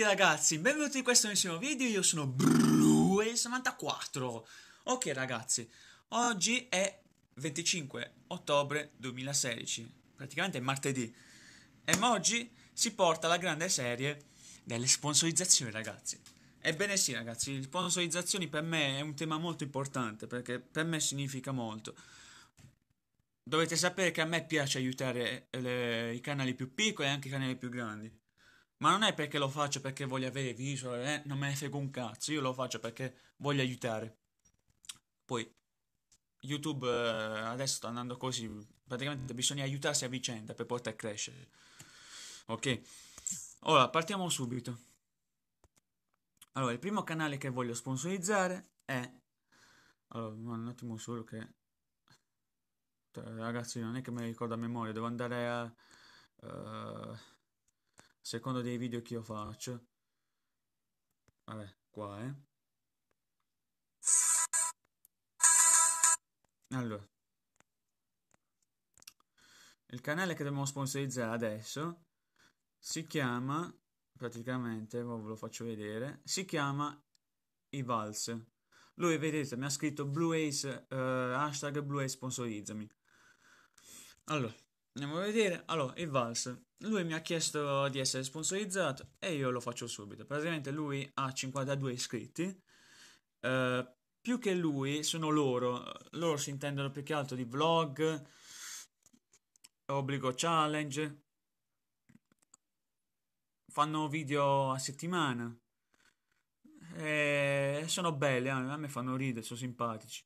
tutti ragazzi, benvenuti in questo nuovissimo video, io sono Brue94 Ok ragazzi, oggi è 25 ottobre 2016, praticamente è martedì E oggi si porta la grande serie delle sponsorizzazioni ragazzi Ebbene sì ragazzi, le sponsorizzazioni per me è un tema molto importante perché per me significa molto Dovete sapere che a me piace aiutare eh, le, i canali più piccoli e anche i canali più grandi ma non è perché lo faccio perché voglio avere visual, eh? non me ne frega un cazzo, io lo faccio perché voglio aiutare. Poi, YouTube eh, adesso sta andando così, praticamente bisogna aiutarsi a vicenda per poter crescere. Ok, ora partiamo subito. Allora, il primo canale che voglio sponsorizzare è... Allora, un attimo solo che... Cioè, ragazzi, non è che me lo ricordo a memoria, devo andare a... Uh secondo dei video che io faccio. Vabbè, qua, eh. Allora. Il canale che dobbiamo sponsorizzare adesso si chiama, praticamente, ve lo faccio vedere, si chiama Ivals. Lui, vedete, mi ha scritto Blue Ace, eh, hashtag Blue Ace sponsorizzami. Allora, andiamo a vedere. Allora, Ivals lui mi ha chiesto di essere sponsorizzato e io lo faccio subito. Praticamente lui ha 52 iscritti. Eh, più che lui sono loro. Loro si intendono più che altro di vlog, obbligo challenge. Fanno video a settimana. E eh, sono belli, eh, a me fanno ridere, sono simpatici.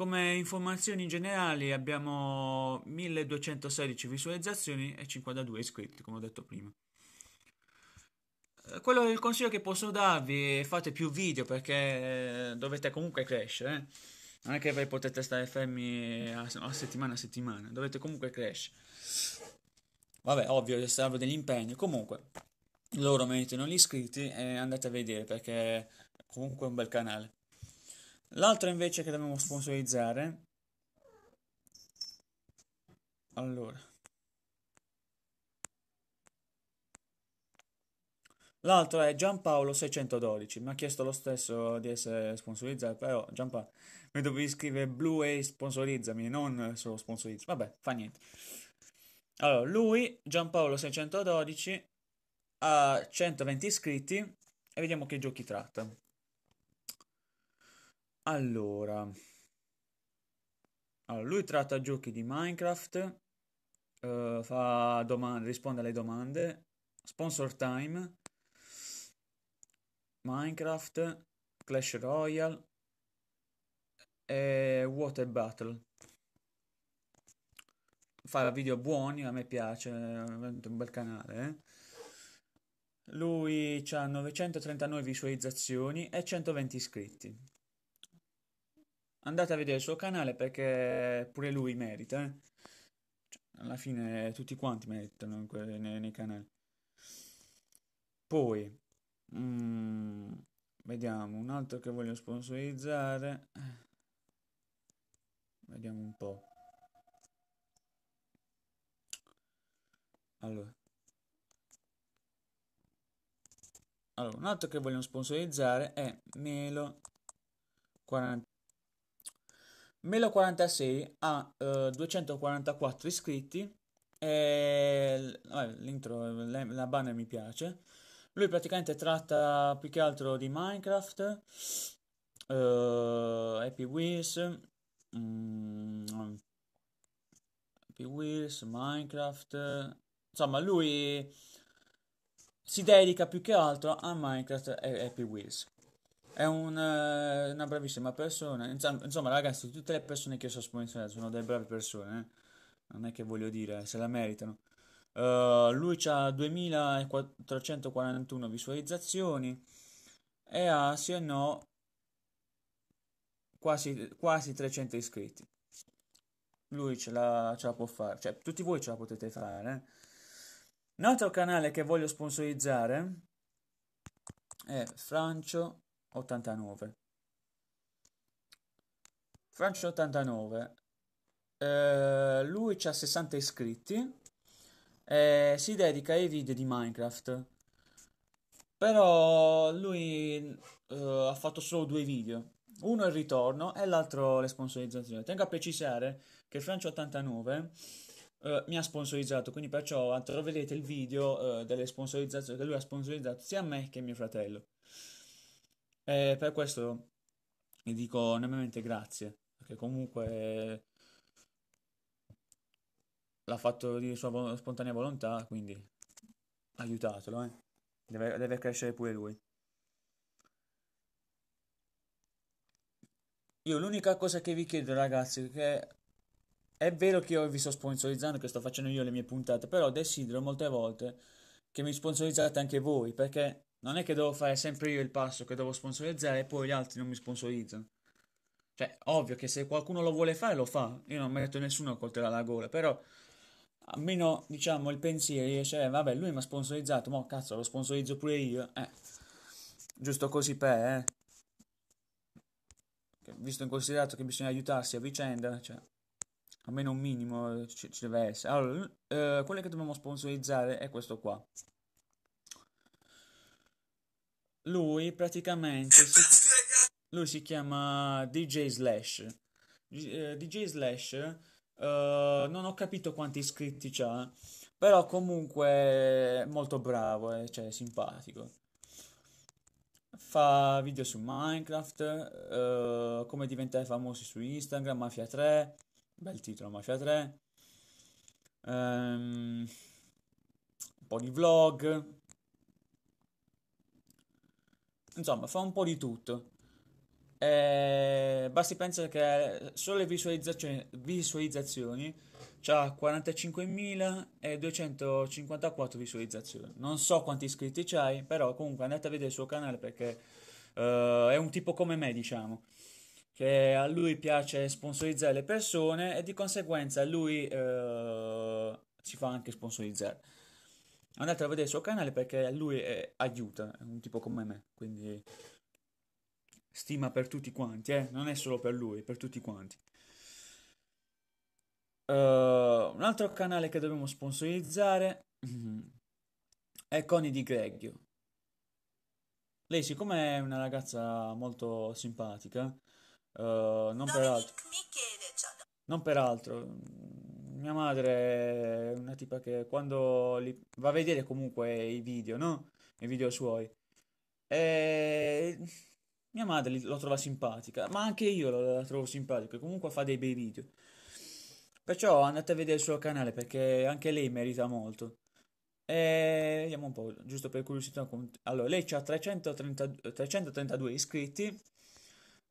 Come informazioni generali abbiamo 1216 visualizzazioni e 52 iscritti, come ho detto prima. Eh, quello è il consiglio che posso darvi è fate più video perché eh, dovete comunque crescere. Eh. Non è che voi potete stare fermi a, settimana a settimana, dovete comunque crescere. Vabbè, ovvio, degli impegni. Comunque, loro meritano gli iscritti e andate a vedere perché comunque è un bel canale. L'altra invece che dobbiamo sponsorizzare. Allora. L'altro è Giampaolo 612. Mi ha chiesto lo stesso di essere sponsorizzato, però Giampaolo mi dovevi scrivere blu e sponsorizzami, non solo sponsorizzami. Vabbè, fa niente. Allora, lui, Giampaolo 612, ha 120 iscritti e vediamo che giochi tratta. Allora, allora lui tratta giochi di Minecraft, uh, fa domande, risponde alle domande, Sponsor Time, Minecraft, Clash Royale e Water Battle. Fa video buoni, a me piace, è un bel canale. Eh? Lui ha 939 visualizzazioni e 120 iscritti andate a vedere il suo canale perché pure lui merita. Eh? Cioè, alla fine tutti quanti meritano que- nei, nei, canali. Poi, mm, vediamo un altro che voglio sponsorizzare. Vediamo un po'. Allora. allora un altro che voglio sponsorizzare è Melo 40 Melo 46 ha uh, 244 iscritti. E l'intro, la banner mi piace. Lui praticamente tratta più che altro di Minecraft, uh, Happy Wheels, mm, Happy Wheels, Minecraft. Insomma, lui si dedica più che altro a Minecraft e Happy Wheels. È una, eh, una bravissima persona. Insomma, ragazzi, tutte le persone che sono sponsorizzate sono delle brave persone. Eh? Non è che voglio dire, se la meritano. Uh, lui ha 2441 visualizzazioni e ha, sì e no, quasi, quasi 300 iscritti. Lui ce la, ce la, può fare, cioè tutti voi ce la potete fare. Eh? Un altro canale che voglio sponsorizzare è Francio 89. Franci 89. Eh, lui ha 60 iscritti. e si dedica ai video di Minecraft. Però lui eh, ha fatto solo due video. Uno il ritorno e l'altro le sponsorizzazioni. Tengo a precisare che Franci 89 Uh, mi ha sponsorizzato, quindi perciò troverete il video uh, delle sponsorizzazioni che lui ha sponsorizzato sia a me che a mio fratello. E eh, per questo gli dico enormemente grazie, perché comunque eh, l'ha fatto di sua spontanea volontà, quindi aiutatelo, eh. deve, deve crescere pure lui. Io l'unica cosa che vi chiedo, ragazzi, che è vero che io vi sto sponsorizzando, che sto facendo io le mie puntate, però desidero molte volte che mi sponsorizzate anche voi, perché non è che devo fare sempre io il passo che devo sponsorizzare e poi gli altri non mi sponsorizzano. Cioè, ovvio che se qualcuno lo vuole fare, lo fa. Io non metto nessuno a coltello alla gola, però almeno, diciamo, il pensiero riesce, eh, vabbè, lui mi ha sponsorizzato, ma cazzo, lo sponsorizzo pure io. Eh, giusto così per, eh. Visto in considerato che bisogna aiutarsi a vicenda, cioè, almeno un minimo ci, ci deve essere. Allora, eh, quello che dobbiamo sponsorizzare è questo qua. Lui praticamente si, lui si chiama DJ Slash. Eh, DJ Slash, uh, non ho capito quanti iscritti ha, però comunque è molto bravo, eh, cioè simpatico. Fa video su Minecraft, uh, come diventare famosi su Instagram, Mafia 3, bel titolo Mafia 3. Um, ehm, un po' di vlog, insomma fa un po' di tutto. Eh, basti pensare che solo le visualizzazioni, visualizzazioni ha 45.254 visualizzazioni. Non so quanti iscritti c'hai, però comunque andate a vedere il suo canale perché eh, è un tipo come me, diciamo, che a lui piace sponsorizzare le persone e di conseguenza lui eh, si fa anche sponsorizzare. Andate a vedere il suo canale perché lui è, aiuta, è un tipo come me, quindi stima per tutti quanti, eh? non è solo per lui, per tutti quanti. Uh, un altro canale che dobbiamo sponsorizzare è Connie Di Greggio. Lei, siccome è una ragazza molto simpatica, uh, non, per altro, non per altro, mia madre è una tipa che quando li... va a vedere comunque i video, no? I video suoi. E... Mia madre lo trova simpatica, ma anche io la trovo simpatica, comunque fa dei bei video. Perciò andate a vedere il suo canale perché anche lei merita molto. E vediamo un po', giusto per curiosità. Allora, lei ha 332 iscritti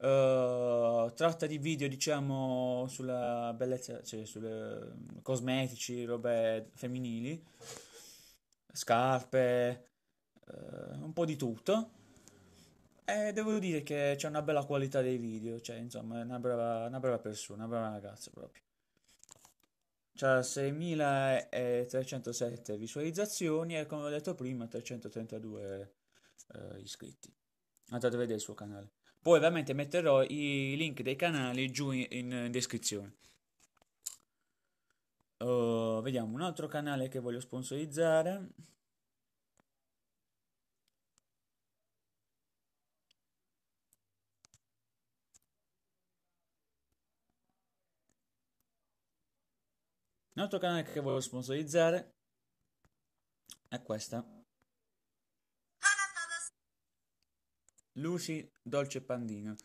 Uh, tratta di video, diciamo, sulla bellezza, cioè sulle ehm, cosmetici, robe femminili, scarpe, uh, un po' di tutto. E devo dire che c'è una bella qualità dei video, cioè, insomma, è una brava, una brava persona, una brava ragazza proprio. C'ha 6307 visualizzazioni e come ho detto prima 332 uh, eh, iscritti. Andate a vedere il suo canale. Poi ovviamente metterò i link dei canali giù in, in descrizione. Uh, vediamo un altro canale che voglio sponsorizzare. Un altro canale che voglio sponsorizzare è questa. Lucy Dolce Pandina.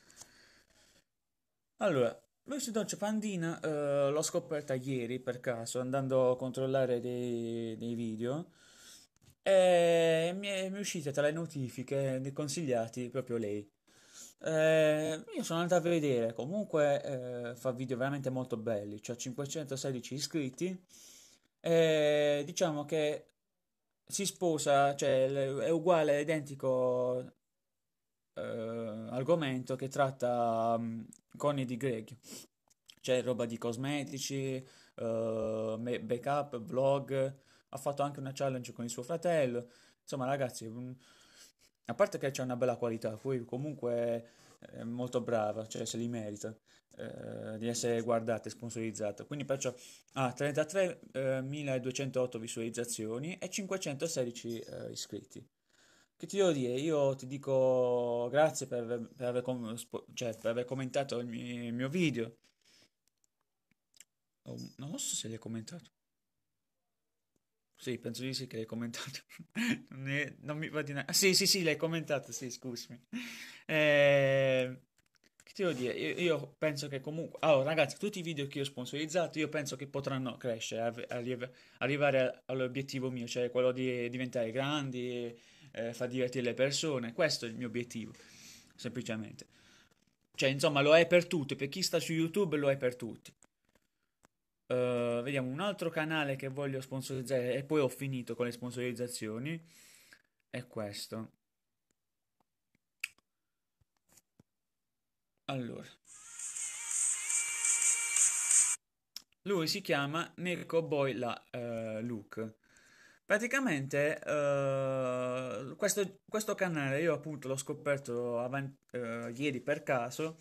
Allora, Lucy Dolce Pandina eh, l'ho scoperta ieri per caso, andando a controllare dei, dei video, e mi è, mi è, uscita tra le notifiche dei consigliati proprio lei. Eh, io sono andato a vedere, comunque eh, fa video veramente molto belli, cioè 516 iscritti, e diciamo che si sposa, cioè è uguale, è identico eh, argomento che tratta um, mm, Connie di Greg. C'è roba di cosmetici, eh, backup, vlog. Ha fatto anche una challenge con il suo fratello. Insomma, ragazzi, mh, mm, a parte che c'è una bella qualità, poi comunque è molto brava, cioè se li merita eh, di essere guardata e sponsorizzata. Quindi perciò ha ah, 33.208 visualizzazioni e 516 eh, iscritti. Che ti devo dire? Io ti dico grazie per aver, per aver, com- cioè, per aver commentato il mio, il mio video. Oh, non so se l'hai commentato. Sì, penso di sì che l'hai commentato. non, è, non, mi va di neanche. Ah, sì, sì, sì, l'hai commentato. Sì, scusami. Eh, che ti devo dire? Io, io penso che comunque. Allora, ragazzi, tutti i video che ho sponsorizzato, io penso che potranno crescere, arri- arrivare all'obiettivo mio, cioè quello di diventare grandi eh, far divertire le persone. Questo è il mio obiettivo, semplicemente. Cioè, insomma, lo è per tutti, per chi sta su YouTube lo è per tutti. Uh, vediamo un altro canale che voglio sponsorizzare e poi ho finito con le sponsorizzazioni. È questo. Allora. Lui si chiama Mirko Boy la, uh, Luke. Praticamente uh, questo, questo, canale io appunto l'ho scoperto avanti, uh, eh, ieri per caso,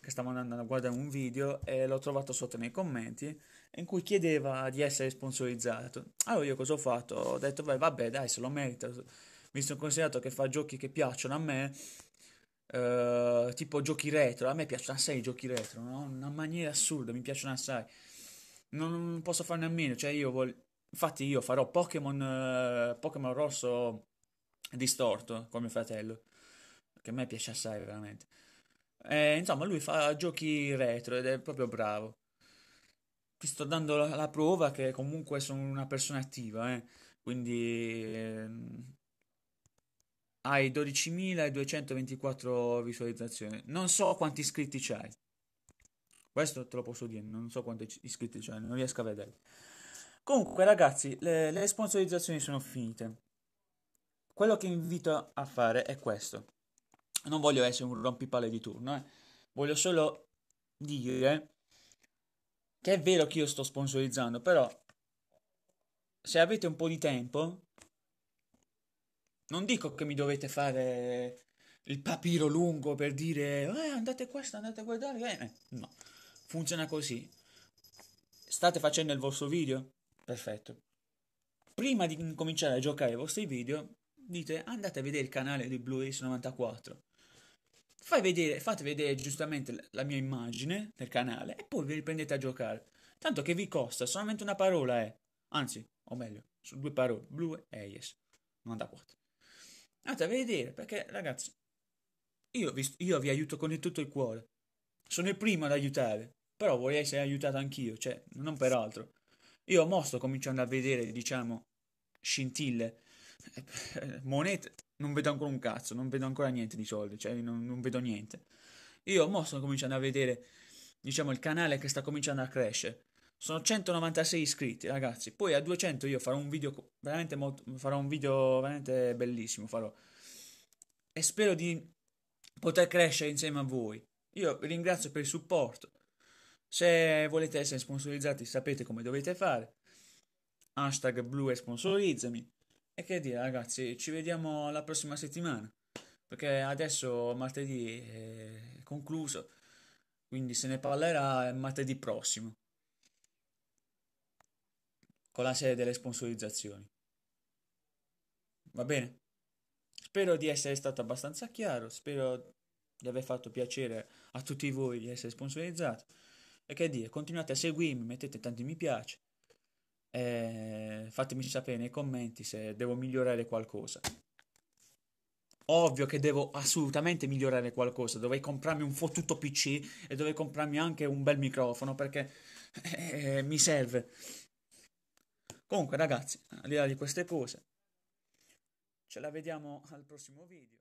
che stavo andando a guardare un video e l'ho trovato sotto nei commenti in cui chiedeva di essere sponsorizzato. Allora io cosa ho fatto? Ho detto beh, vabbè dai se lo merita, mi sono consigliato che fa giochi che piacciono a me, uh, tipo giochi retro, a me piacciono assai i giochi retro, no? una maniera assurda, mi piacciono assai. Non, non posso farne a meno, cioè io voglio Infatti io farò Pokémon, uh, rosso distorto con mio fratello, che a me piace assai veramente. E, insomma, lui fa giochi retro ed è proprio bravo. Ti sto dando la, la prova che comunque sono una persona attiva, eh? quindi ehm, hai 12.224 visualizzazioni. Non so quanti iscritti c'hai. Questo te lo posso dire, non so quanti iscritti c'hai, non riesco a vederli. Comunque, ragazzi, le, le sponsorizzazioni sono finite. Quello che invito a fare è questo. Non voglio essere un rompipale di turno, eh. voglio solo dire che è vero che io sto sponsorizzando, però se avete un po' di tempo, non dico che mi dovete fare il papiro lungo per dire eh, andate questo, andate a guardare. Eh, no, funziona così. State facendo il vostro video, Perfetto. Prima di cominciare a giocare i vostri video, dite andate a vedere il canale di Blue Ace 94. Fai vedere, fate vedere giustamente la mia immagine del canale e poi vi riprendete a giocare. Tanto che vi costa solamente una parola, eh. Anzi, o meglio, su due parole, Blue Ace 94. Andate a vedere perché, ragazzi, io vi, io vi aiuto con tutto il cuore. Sono il primo ad aiutare, però vorrei essere aiutato anch'io, cioè, non per altro. Io mo sto cominciando a vedere, diciamo, scintille, eh, monete, non vedo ancora un cazzo, non vedo ancora niente di soldi, cioè non, non vedo niente. Io mo sto cominciando a vedere, diciamo, il canale che sta cominciando a crescere. Sono 196 iscritti, ragazzi. Poi a 200 io farò un video veramente molto, farò un video veramente bellissimo, farò. E spero di poter crescere insieme a voi. Io vi ringrazio per il supporto. Se volete essere sponsorizzati sapete come dovete fare. Hashtag blu e sponsorizzami. E che dire ragazzi, ci vediamo la prossima settimana. Perché adesso martedì è concluso. Quindi se ne parlerà martedì prossimo. Con la serie delle sponsorizzazioni. Va bene? Spero di essere stato abbastanza chiaro. Spero di aver fatto piacere a tutti voi di essere sponsorizzato. E che dire, continuate a seguirmi, mettete tanti mi piace. E fatemi sapere nei commenti se devo migliorare qualcosa. Ovvio che devo assolutamente migliorare qualcosa. Dovrei comprarmi un fottuto PC e dovrei comprarmi anche un bel microfono perché eh, eh, mi serve. Comunque, ragazzi, al di là di queste cose, ce la vediamo al prossimo video.